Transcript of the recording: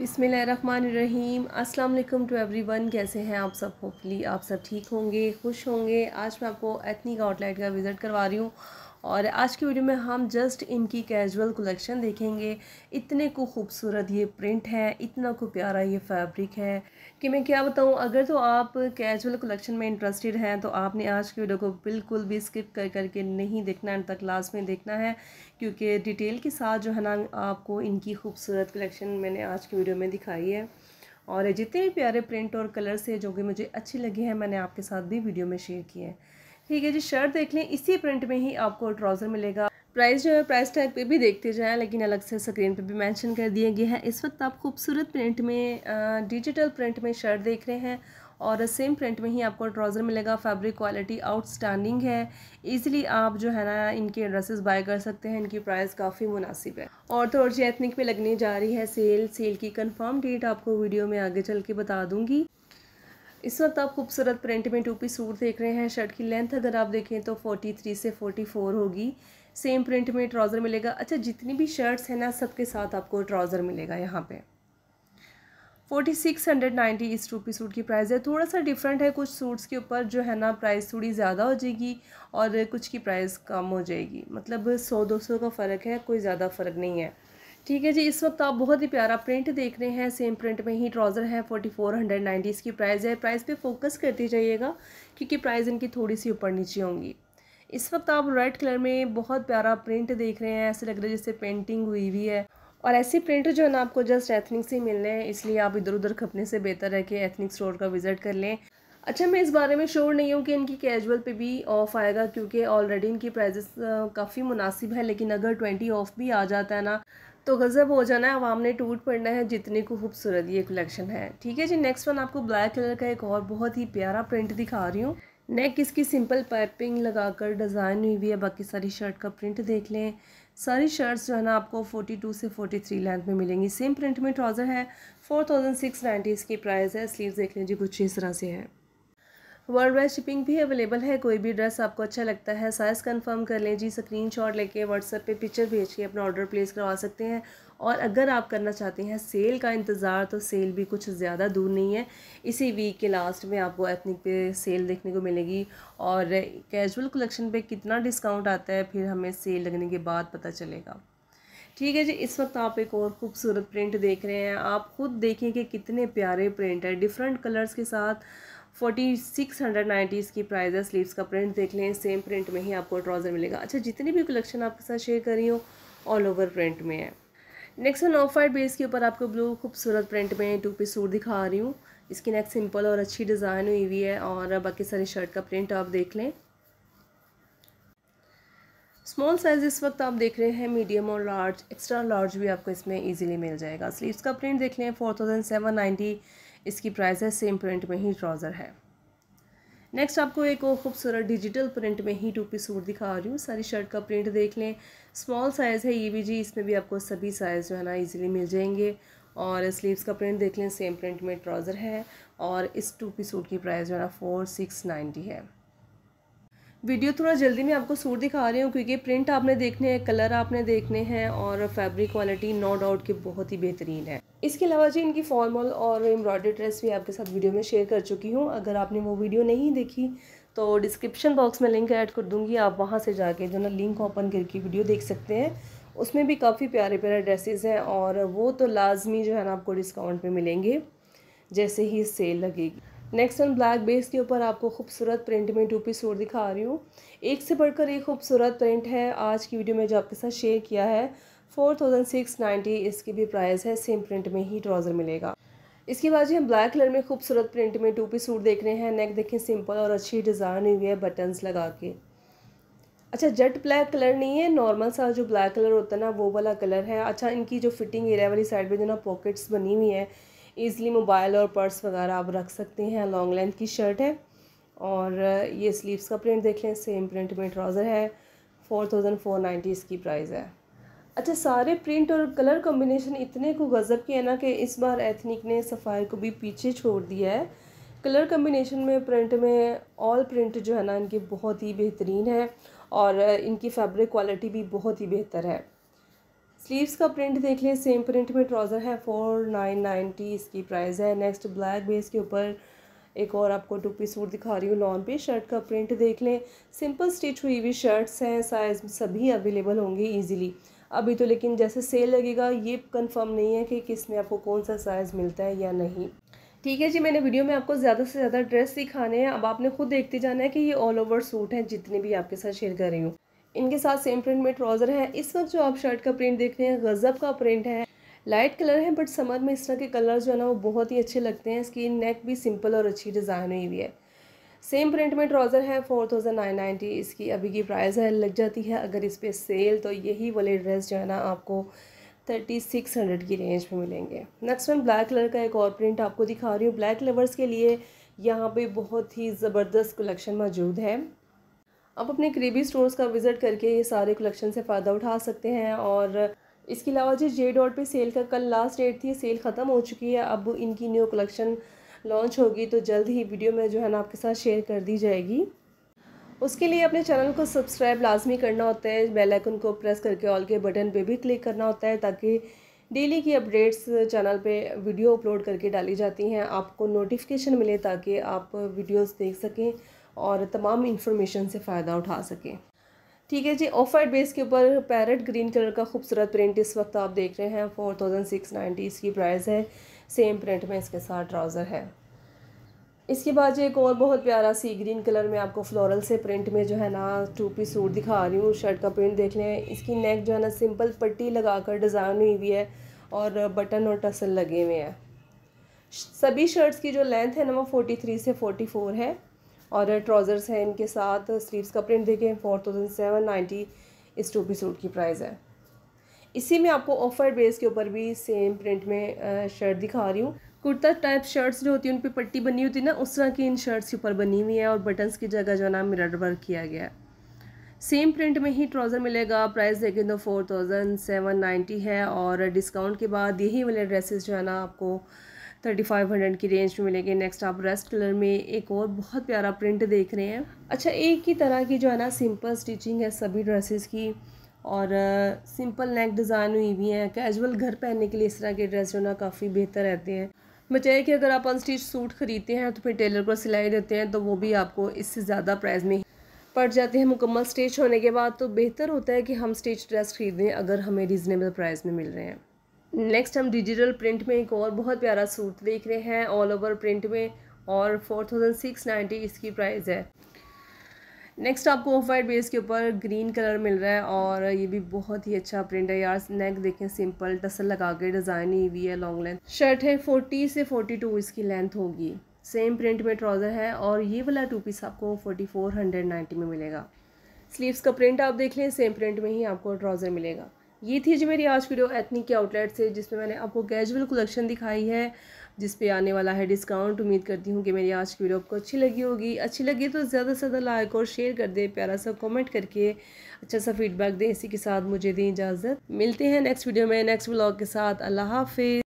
बिसमीम अस्सलाम वालेकुम टू एवरीवन कैसे हैं आप सब होपली आप सब ठीक होंगे खुश होंगे आज मैं आपको एथनिक आउटलेट का विज़िट करवा रही हूँ और आज की वीडियो में हम जस्ट इनकी कैजुअल कलेक्शन देखेंगे इतने को खूबसूरत ये प्रिंट है इतना को प्यारा ये फैब्रिक है कि मैं क्या बताऊँ अगर तो आप कैजुअल कलेक्शन में इंटरेस्टेड हैं तो आपने आज की वीडियो को बिल्कुल भी स्किप कर करके नहीं देखना एंड तक लास्ट में देखना है क्योंकि डिटेल के साथ जो है ना आपको इनकी खूबसूरत कलेक्शन मैंने आज की वीडियो में दिखाई है और जितने भी प्यारे प्रिंट और कलर्स है जो कि मुझे अच्छे लगे हैं मैंने आपके साथ भी वीडियो में शेयर किए हैं ठीक है जी शर्ट देख लें इसी प्रिंट में ही आपको ट्राउज़र मिलेगा प्राइस जो है प्राइस टैग पे भी देखते जाएं लेकिन अलग से स्क्रीन पे भी मेंशन कर दिए गए हैं इस वक्त आप खूबसूरत प्रिंट में डिजिटल प्रिंट में शर्ट देख रहे हैं और सेम प्रिंट में ही आपको ट्राउज़र मिलेगा फैब्रिक क्वालिटी आउटस्टैंडिंग है इजीली आप जो है ना इनके ड्रेसेस बाय कर सकते हैं इनकी प्राइस काफ़ी मुनासिब है और तो और जी एथनिक पे लगने जा रही है सेल सेल की कंफर्म डेट आपको वीडियो में आगे चल के बता दूंगी इस वक्त आप खूबसूरत प्रिंट में टू पी सूट देख रहे हैं शर्ट की लेंथ अगर आप देखें तो फोर्टी थ्री से फोर्टी फोर होगी सेम प्रिंट में ट्राउज़र मिलेगा अच्छा जितनी भी शर्ट्स हैं ना सबके साथ आपको ट्राउज़र मिलेगा यहाँ पे फोर्टी सिक्स हंड्रेड नाइन्टी इस रूपी सूट की प्राइस है थोड़ा सा डिफरेंट है कुछ सूट्स के ऊपर जो है ना प्राइस थोड़ी ज़्यादा हो जाएगी और कुछ की प्राइस कम हो जाएगी मतलब सौ दो सौ का फ़र्क है कोई ज़्यादा फ़र्क नहीं है ठीक है जी इस वक्त आप बहुत ही प्यारा प्रिंट देख रहे हैं सेम प्रिंट में ही ट्राउज़र है फोर्टी फोर हंड्रेड नाइन्टी इसकी प्राइस है प्राइस पे फोकस करती जाइएगा क्योंकि प्राइस इनकी थोड़ी सी ऊपर नीचे होंगी इस वक्त आप रेड कलर में बहुत प्यारा प्रिंट देख रहे हैं ऐसे लग रहा है जैसे पेंटिंग हुई हुई है और ऐसे प्रिंट जो है ना आपको जस्ट एथनिक से मिल रहे हैं इसलिए आप इधर उधर खपने से बेहतर है कि एथनिक स्टोर का विज़िट कर लें अच्छा मैं इस बारे में श्योर नहीं हूँ कि इनकी कैजुअल पे भी ऑफ़ आएगा क्योंकि ऑलरेडी इनकी प्राइजेस काफ़ी मुनासिब है लेकिन अगर ट्वेंटी ऑफ भी आ जाता है ना तो गज़ब हो जाना है आवाम ने टूट पड़ना है जितनी को खूबसूरत ये कलेक्शन है ठीक है जी नेक्स्ट वन आपको ब्लैक कलर का एक और बहुत ही प्यारा प्रिंट दिखा रही हूँ नेक इसकी सिंपल पाइपिंग लगाकर डिज़ाइन हुई हुई है बाकी सारी शर्ट का प्रिंट देख लें सारी शर्ट्स जो है ना आपको 42 से 43 लेंथ में मिलेंगी सेम प्रिंट में ट्राउज़र है 4690 इसकी प्राइस है स्लीव देख लें जी कुछ इस तरह से है वर्ल्ड वाइड शिपिंग भी अवेलेबल है कोई भी ड्रेस आपको अच्छा लगता है साइज़ कंफर्म कर लें जी स्क्रीन शॉट लेके व्हाट्सएप पे पिक्चर भेज के अपना ऑर्डर प्लेस करवा सकते हैं और अगर आप करना चाहते हैं सेल का इंतज़ार तो सेल भी कुछ ज़्यादा दूर नहीं है इसी वीक के लास्ट में आपको एथनिक पे सेल देखने को मिलेगी और कैजुअल कलेक्शन पर कितना डिस्काउंट आता है फिर हमें सेल लगने के बाद पता चलेगा ठीक है जी इस वक्त आप एक और खूबसूरत प्रिंट देख रहे हैं आप खुद देखें कि कितने प्यारे प्रिंट है डिफरेंट कलर्स के साथ फोर्टी सिक्स हंड्रेड नाइन्टी इसकी प्राइस है स्लीव्स का प्रिंट देख लें सेम प्रिंट में ही आपको ट्राउज़र मिलेगा अच्छा जितनी भी कलेक्शन आपके साथ शेयर कर रही हो ऑल ओवर प्रिंट में है next one off white base के ऊपर आपको ब्लू खूबसूरत प्रिंट में टू पीस सूट दिखा रही हूँ इसकी नेक सिंपल और अच्छी डिज़ाइन हुई हुई है और बाकी सारी शर्ट का प्रिंट आप देख लें स्मॉल साइज़ इस वक्त आप देख रहे हैं मीडियम और लार्ज एक्स्ट्रा लार्ज भी आपको इसमें इजीली मिल जाएगा स्लीव्स का प्रिंट देख लें फोर थाउजेंड सेवन नाइन्टी इसकी प्राइस है सेम प्रिंट में ही ट्राउज़र है नेक्स्ट आपको एक और खूबसूरत डिजिटल प्रिंट में ही टू सूट दिखा रही हूँ सारी शर्ट का प्रिंट देख लें स्मॉल साइज़ है ये भी जी इसमें भी आपको सभी साइज़ जो है ना इजीली मिल जाएंगे और स्लीव्स का प्रिंट देख लें सेम प्रिंट में ट्राउज़र है और इस टू सूट की प्राइस जो है ना फोर सिक्स नाइन्टी है वीडियो थोड़ा जल्दी में आपको सूट दिखा रही हूँ क्योंकि प्रिंट आपने देखने हैं कलर आपने देखने हैं और फैब्रिक क्वालिटी नो डाउट के बहुत ही बेहतरीन है इसके अलावा जी इनकी फॉर्मल और एम्ब्रॉयडरी ड्रेस भी आपके साथ वीडियो में शेयर कर चुकी हूँ अगर आपने वो वीडियो नहीं देखी तो डिस्क्रिप्शन बॉक्स में लिंक ऐड कर दूँगी आप वहाँ से जाके जो ना लिंक ओपन करके वीडियो देख सकते हैं उसमें भी काफ़ी प्यारे प्यारे ड्रेसेस हैं और वो तो लाजमी जो है ना आपको डिस्काउंट पे मिलेंगे जैसे ही सेल लगेगी नेक्स्ट वन ब्लैक बेस के ऊपर आपको खूबसूरत प्रिंट में टू पीस सूट दिखा रही हूँ एक से बढ़कर एक खूबसूरत प्रिंट है आज की वीडियो में जो आपके साथ शेयर किया है फोर थाउजेंड सिक्स नाइन्टी इसकी भी प्राइस है सेम प्रिंट में ही ट्राउज़र मिलेगा इसके बाद जी हम ब्लैक कलर में खूबसूरत प्रिंट में टू पी सूट देख रहे हैं नेक देखें सिंपल और अच्छी डिज़ाइन हुई है बटन्स लगा के अच्छा जेट ब्लैक कलर नहीं है नॉर्मल सा जो ब्लैक कलर होता है ना वो वाला कलर है अच्छा इनकी जो फिटिंग एरिया वाली साइड पर जो ना पॉकेट्स बनी हुई है ईज़िली मोबाइल और पर्स वगैरह आप रख सकते हैं लॉन्ग लेंथ की शर्ट है और ये स्लीव्स का प्रिंट देख लें सेम प्रिंट में ट्राउज़र है फोर थाउजेंड फोर नाइन्टी इसकी प्राइस है अच्छा सारे प्रिंट और कलर कॉम्बिनेशन इतने को गज़ब के है ना कि इस बार एथनिक ने सफ़ायर को भी पीछे छोड़ दिया है कलर कम्बिनेशन में प्रिंट में ऑल प्रिंट जो है ना इनके बहुत ही बेहतरीन है और इनकी फैब्रिक क्वालिटी भी बहुत ही बेहतर है स्लीव्स का प्रिंट देख लें सेम प्रिंट में ट्राउज़र है फोर नाइन नाइन्टी इसकी प्राइस है नेक्स्ट ब्लैक बेस के ऊपर एक और आपको टू पीस सूट दिखा रही हूँ लॉन पे शर्ट का प्रिंट देख लें सिंपल स्टिच हुई हुई शर्ट्स हैं साइज़ सभी अवेलेबल होंगे ईजिली अभी तो लेकिन जैसे सेल लगेगा ये कंफर्म नहीं है कि किस में आपको कौन सा साइज़ मिलता है या नहीं ठीक है जी मैंने वीडियो में आपको ज़्यादा से ज़्यादा ड्रेस दिखाने हैं अब आपने खुद देखते जाना है कि ये ऑल ओवर सूट है जितने भी आपके साथ शेयर कर रही हूँ इनके साथ सेम प्रिंट में ट्राउज़र है इस वक्त जो आप शर्ट का प्रिंट देख रहे हैं गज़ब का प्रिंट है लाइट कलर है बट समर में इस तरह के कलर जो है ना वो बहुत ही अच्छे लगते हैं इसकी नेक भी सिंपल और अच्छी डिज़ाइन हुई हुई है सेम प्रिंट में ट्राउज़र है फोर थाउजेंड नाइन नाइन्टी इसकी अभी की प्राइस है लग जाती है अगर इस पर सेल तो यही वाले ड्रेस जो है ना आपको थर्टी सिक्स हंड्रेड की रेंज में मिलेंगे नेक्स्ट वन ब्लैक कलर का एक और प्रिंट आपको दिखा रही हूँ ब्लैक लवर्स के लिए यहाँ पे बहुत ही ज़बरदस्त कलेक्शन मौजूद है आप अपने करीबी स्टोर्स का विज़िट करके ये सारे कलेक्शन से फ़ायदा उठा सकते हैं और इसके अलावा जी जे डॉट पर सेल का कल लास्ट डेट थी सेल ख़त्म हो चुकी है अब इनकी न्यू कलेक्शन लॉन्च होगी तो जल्द ही वीडियो में जो है ना आपके साथ शेयर कर दी जाएगी उसके लिए अपने चैनल को सब्सक्राइब लाजमी करना होता है बेल आइकन को प्रेस करके ऑल के बटन पे भी क्लिक करना होता है ताकि डेली की अपडेट्स चैनल पे वीडियो अपलोड करके डाली जाती हैं आपको नोटिफिकेशन मिले ताकि आप वीडियोस देख सकें और तमाम इन्फॉर्मेशन से फ़ायदा उठा सकें ठीक है जी ऑफ वाइट बेस के ऊपर पैरट ग्रीन कलर का खूबसूरत प्रिंट इस वक्त आप देख रहे हैं फोर थाउजेंड सिक्स नाइन्टी इसकी प्राइस है सेम प्रिंट में इसके साथ ट्राउज़र है इसके बाद जो एक और बहुत प्यारा सी ग्रीन कलर में आपको फ्लोरल से प्रिंट में जो है ना टू पी सूट दिखा रही हूँ शर्ट का प्रिंट देख लें इसकी नेक जो है ना सिंपल पट्टी लगाकर डिज़ाइन हुई हुई है और बटन और टसल लगे हुए हैं सभी शर्ट्स की जो लेंथ है ना वो फोर्टी थ्री से फोर्टी फोर है और ट्राउज़र्स हैं इनके साथ स्लीव्स का प्रिंट देखें फोर थाउजेंड सेवन नाइन्टी इस टू पी सूट की प्राइस है इसी में आपको ऑफर बेस के ऊपर भी सेम प्रिंट में शर्ट दिखा रही हूँ कुर्ता टाइप शर्ट्स जो होती है उन पर पट्टी बनी होती है ना उस तरह की इन शर्ट्स के ऊपर बनी हुई है और बटन्स की जगह जो ना मिरर वर्क किया गया है सेम प्रिंट में ही ट्राउज़र मिलेगा प्राइस देखें तो फोर थाउजेंड सेवन नाइन्टी है और डिस्काउंट के बाद यही वाले ड्रेसेस जो है ना आपको थर्टी फाइव हंड्रेड की रेंज में मिलेंगे नेक्स्ट आप रेस्ट कलर में एक और बहुत प्यारा प्रिंट देख रहे हैं अच्छा एक ही तरह की जो है ना सिंपल स्टिचिंग है सभी ड्रेसेस की और सिंपल नेक डिज़ाइन हुई भी हैं कैजुअल घर पहनने के लिए इस तरह के ड्रेस जो ना काफ़ी बेहतर रहते हैं बचाए कि अगर आप अनस्टिच सूट ख़रीदते हैं तो फिर टेलर को सिलाई देते हैं तो वो भी आपको इससे ज़्यादा प्राइस में पड़ जाते हैं मुकम्मल स्टिच होने के बाद तो बेहतर होता है कि हम स्टिच ड्रेस ख़रीदें अगर हमें रिजनेबल प्राइस में मिल रहे हैं नेक्स्ट हम डिजिटल प्रिंट में एक और बहुत प्यारा सूट देख रहे हैं ऑल ओवर प्रिंट में और फोर थाउजेंड सिक्स नाइन्टी इसकी प्राइस है नेक्स्ट आपको ऑफ वाइट बेस के ऊपर ग्रीन कलर मिल रहा है और ये भी बहुत ही अच्छा प्रिंट है यार नेक देखें सिंपल टसल लगा के डिज़ाइन ही हुई है लॉन्ग लेंथ शर्ट है फोर्टी से फोर्टी टू इसकी लेंथ होगी सेम प्रिंट में ट्राउज़र है और ये वाला टू पीस आपको फोर्टी फोर हंड्रेड नाइन्टी में मिलेगा स्लीव्स का प्रिंट आप देख लें सेम प्रिंट में ही आपको ट्राउज़र मिलेगा ये थी जी मेरी आज वीडियो एथनी के आउटलेट से जिसमें मैंने आपको कैजुअल कलेक्शन दिखाई है जिस पे आने वाला है डिस्काउंट उम्मीद करती हूँ कि मेरी आज की वीडियो आपको अच्छी लगी होगी अच्छी लगी तो ज़्यादा से ज़्यादा लाइक और शेयर कर दें प्यारा सा कमेंट करके अच्छा सा फीडबैक दें इसी के साथ मुझे दें इजाज़त मिलते हैं नेक्स्ट वीडियो में नेक्स्ट ब्लॉग के साथ अल्लाह हाफिज़